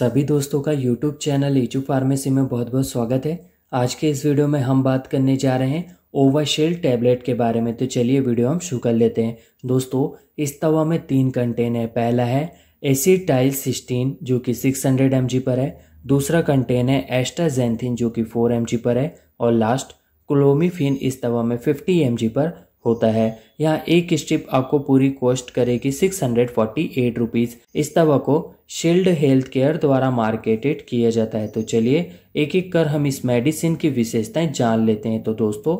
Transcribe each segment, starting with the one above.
सभी दोस्तों का यूट्यूब चैनल एचू फार्मेसी में बहुत बहुत स्वागत है आज के इस वीडियो में हम बात करने जा रहे हैं ओवाशील्ड टैबलेट के बारे में तो चलिए वीडियो हम शुरू कर लेते हैं दोस्तों इस दवा में तीन कंटेन है पहला है एसीटाइल सिस्टीन जो कि 600 हंड्रेड पर है दूसरा कंटेन है एस्टाजेंथिन जो कि 4 एम पर है और लास्ट क्लोमीफिन इस दवा में फिफ्टी एम पर होता है यहाँ एक स्ट्रिप आपको पूरी कॉस्ट करेगी six hundred forty eight rupees इस दवा को शील्ड हेल्थ केयर द्वारा मार्केटेड किया जाता है तो चलिए एक एक कर हम इस मेडिसिन की विशेषताएं जान लेते हैं तो दोस्तों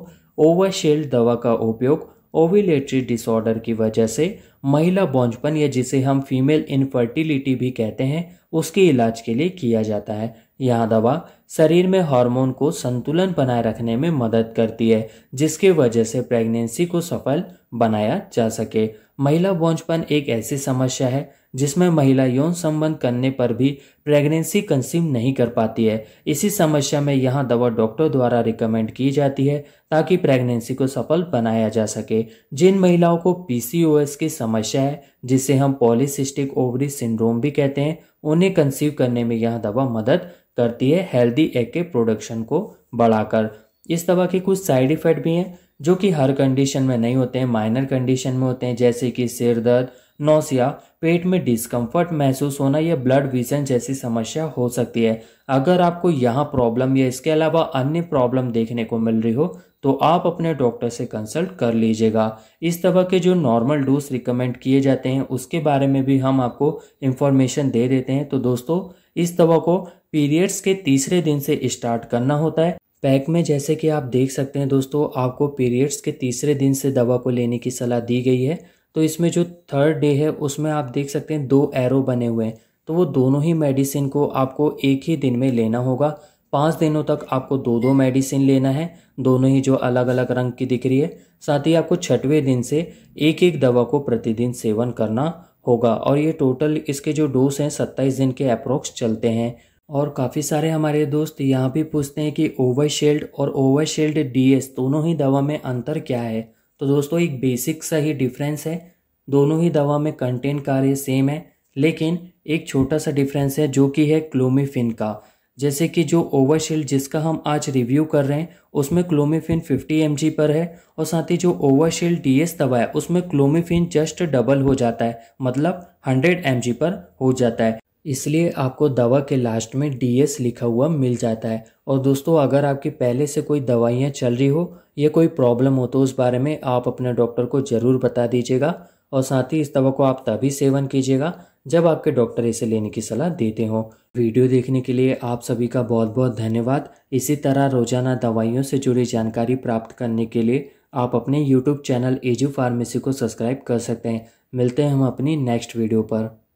ओवर शील्ड दवा का उपयोग ओविलेट्री डिसऑर्डर की वजह से महिला बौंझपन या जिसे हम फीमेल इनफर्टिलिटी भी कहते हैं उसके इलाज के लिए किया जाता है यह दवा शरीर में हार्मोन को संतुलन बनाए रखने में मदद करती है जिसके वजह से प्रेगनेंसी को सफल बनाया जा सके महिला बौंझपन एक ऐसी समस्या है जिसमें महिला यौन संबंध करने पर भी प्रेगनेंसी कंसीव नहीं कर पाती है इसी समस्या में यहाँ दवा डॉक्टर द्वारा रिकमेंड की जाती है ताकि प्रेगनेंसी को सफल बनाया जा सके जिन महिलाओं को पीसीओएस की समस्या है जिसे हम पॉलिसिस्टिक ओवरी सिंड्रोम भी कहते हैं उन्हें कंसीव करने में यह दवा मदद करती है हेल्दी एग के प्रोडक्शन को बढ़ाकर इस दवा के कुछ साइड इफ़ेक्ट भी हैं जो कि हर कंडीशन में नहीं होते हैं माइनर कंडीशन में होते हैं जैसे कि सिर दर्द नौसिया पेट में डिस्कम्फर्ट महसूस होना या ब्लड विजन जैसी समस्या हो सकती है अगर आपको यहाँ प्रॉब्लम या इसके अलावा अन्य प्रॉब्लम देखने को मिल रही हो तो आप अपने डॉक्टर से कंसल्ट कर लीजिएगा इस दवा के जो नॉर्मल डोज रिकमेंड किए जाते हैं उसके बारे में भी हम आपको इन्फॉर्मेशन दे देते हैं तो दोस्तों इस दवा को पीरियड्स के तीसरे दिन से स्टार्ट करना होता है पैक में जैसे कि आप देख सकते हैं दोस्तों आपको पीरियड्स के तीसरे दिन से दवा को लेने की सलाह दी गई है तो इसमें जो थर्ड डे है उसमें आप देख सकते हैं दो एरो बने हुए हैं तो वो दोनों ही मेडिसिन को आपको एक ही दिन में लेना होगा पाँच दिनों तक आपको दो दो मेडिसिन लेना है दोनों ही जो अलग अलग रंग की दिख रही है साथ ही आपको छठवें दिन से एक एक दवा को प्रतिदिन सेवन करना होगा और ये टोटल इसके जो डोज हैं सत्ताईस दिन के अप्रोक्स चलते हैं और काफ़ी सारे हमारे दोस्त यहाँ भी पूछते हैं कि ओवरशेल्ड और ओवरशेल्ड डीएस दोनों ही दवा में अंतर क्या है तो दोस्तों एक बेसिक सा ही डिफरेंस है दोनों ही दवा में कंटेंट कार्य सेम है लेकिन एक छोटा सा डिफरेंस है जो कि है क्लोमिफिन का जैसे कि जो ओवरशील्ड जिसका हम आज रिव्यू कर रहे हैं उसमें क्लोमिफिन 50 एम पर है और साथ ही जो ओवरशील्ड डी एस दवा है उसमें क्लोमिफिन जस्ट डबल हो जाता है मतलब 100 एम पर हो जाता है इसलिए आपको दवा के लास्ट में डी एस लिखा हुआ मिल जाता है और दोस्तों अगर आपकी पहले से कोई दवाइयाँ चल रही हो या कोई प्रॉब्लम हो तो उस बारे में आप अपने डॉक्टर को ज़रूर बता दीजिएगा और साथ ही इस दवा को आप तभी सेवन कीजिएगा जब आपके डॉक्टर इसे लेने की सलाह देते हों वीडियो देखने के लिए आप सभी का बहुत बहुत धन्यवाद इसी तरह रोजाना दवाइयों से जुड़ी जानकारी प्राप्त करने के लिए आप अपने यूट्यूब चैनल एजू फार्मेसी को सब्सक्राइब कर सकते हैं मिलते हैं हम अपनी नेक्स्ट वीडियो पर